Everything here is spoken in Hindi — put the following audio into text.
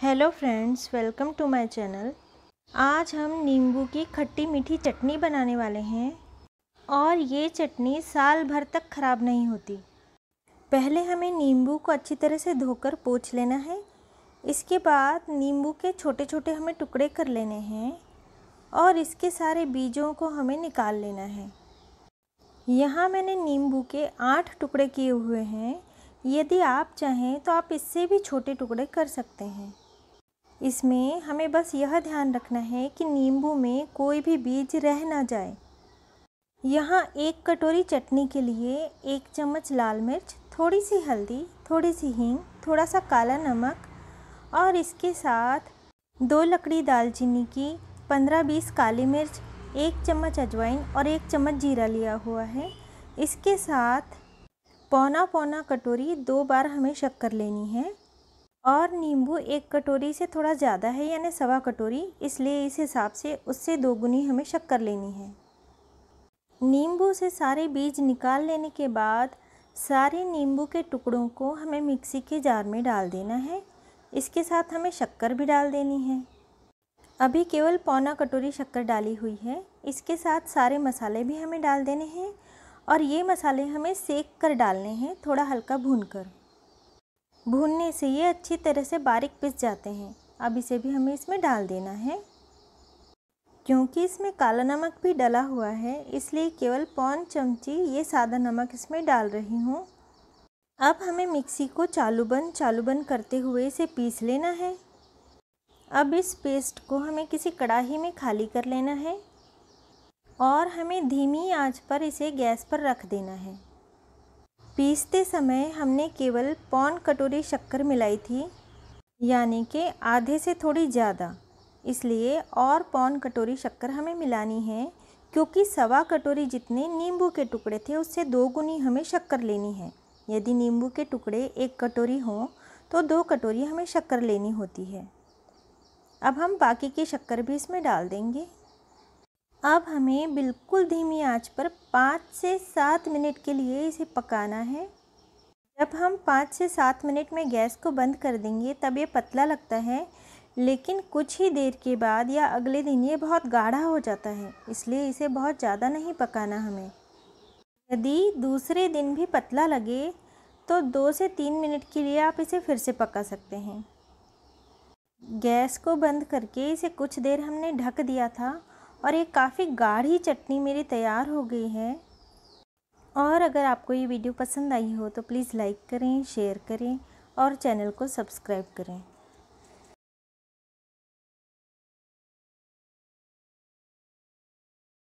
hello friends welcome to my channel आज हम नींबू की खट्टी मीठी चटनी बनाने वाले हैं और ये चटनी साल भर तक ख़राब नहीं होती पहले हमें नींबू को अच्छी तरह से धोकर पोछ लेना है इसके बाद नींबू के छोटे छोटे हमें टुकड़े कर लेने हैं और इसके सारे बीजों को हमें निकाल लेना है यहाँ मैंने नींबू के आठ टुकड़े किए हुए हैं यदि आप चाहें तो आप इससे भी छोटे टुकड़े कर सकते हैं इसमें हमें बस यह ध्यान रखना है कि नींबू में कोई भी बीज रह ना जाए यहाँ एक कटोरी चटनी के लिए एक चम्मच लाल मिर्च थोड़ी सी हल्दी थोड़ी सी हींग थोड़ा सा काला नमक और इसके साथ दो लकड़ी दालचीनी की पंद्रह बीस काली मिर्च एक चम्मच अजवाइन और एक चम्मच जीरा लिया हुआ है इसके साथ पौना पौना कटोरी दो बार हमें शक्कर लेनी है और नींबू एक कटोरी से थोड़ा ज़्यादा है यानी सवा कटोरी इसलिए इस हिसाब से उससे दोगुनी हमें शक्कर लेनी है नींबू से सारे बीज निकाल लेने के बाद सारे नींबू के टुकड़ों को हमें मिक्सी के जार में डाल देना है इसके साथ हमें शक्कर भी डाल देनी है अभी केवल पौना कटोरी शक्कर डाली हुई है इसके साथ सारे मसाले भी हमें डाल देने हैं और ये मसाले हमें सेक कर डालने हैं थोड़ा हल्का भून कर भूनने से ये अच्छी तरह से बारीक पिस जाते हैं अब इसे भी हमें इसमें डाल देना है क्योंकि इसमें काला नमक भी डला हुआ है इसलिए केवल पौन चमची ये सादा नमक इसमें डाल रही हूँ अब हमें मिक्सी को चालू बंद चालू बंद करते हुए इसे पीस लेना है अब इस पेस्ट को हमें किसी कढ़ाही में खाली कर लेना है और हमें धीमी आंच पर इसे गैस पर रख देना है पीसते समय हमने केवल पौन कटोरी शक्कर मिलाई थी यानी कि आधे से थोड़ी ज़्यादा इसलिए और पौन कटोरी शक्कर हमें मिलानी है क्योंकि सवा कटोरी जितने नींबू के टुकड़े थे उससे दो गुनी हमें शक्कर लेनी है यदि नींबू के टुकड़े एक कटोरी हों तो दो कटोरी हमें शक्कर लेनी होती है अब हम बाकी की शक्कर भी इसमें डाल देंगे अब हमें बिल्कुल धीमी आंच पर पाँच से सात मिनट के लिए इसे पकाना है जब हम पाँच से सात मिनट में गैस को बंद कर देंगे तब ये पतला लगता है लेकिन कुछ ही देर के बाद या अगले दिन ये बहुत गाढ़ा हो जाता है इसलिए इसे बहुत ज़्यादा नहीं पकाना हमें यदि दूसरे दिन भी पतला लगे तो दो से तीन मिनट के लिए आप इसे फिर से पका सकते हैं गैस को बंद करके इसे कुछ देर हमने ढक दिया था और ये काफ़ी गाढ़ी चटनी मेरी तैयार हो गई है और अगर आपको ये वीडियो पसंद आई हो तो प्लीज़ लाइक करें शेयर करें और चैनल को सब्सक्राइब करें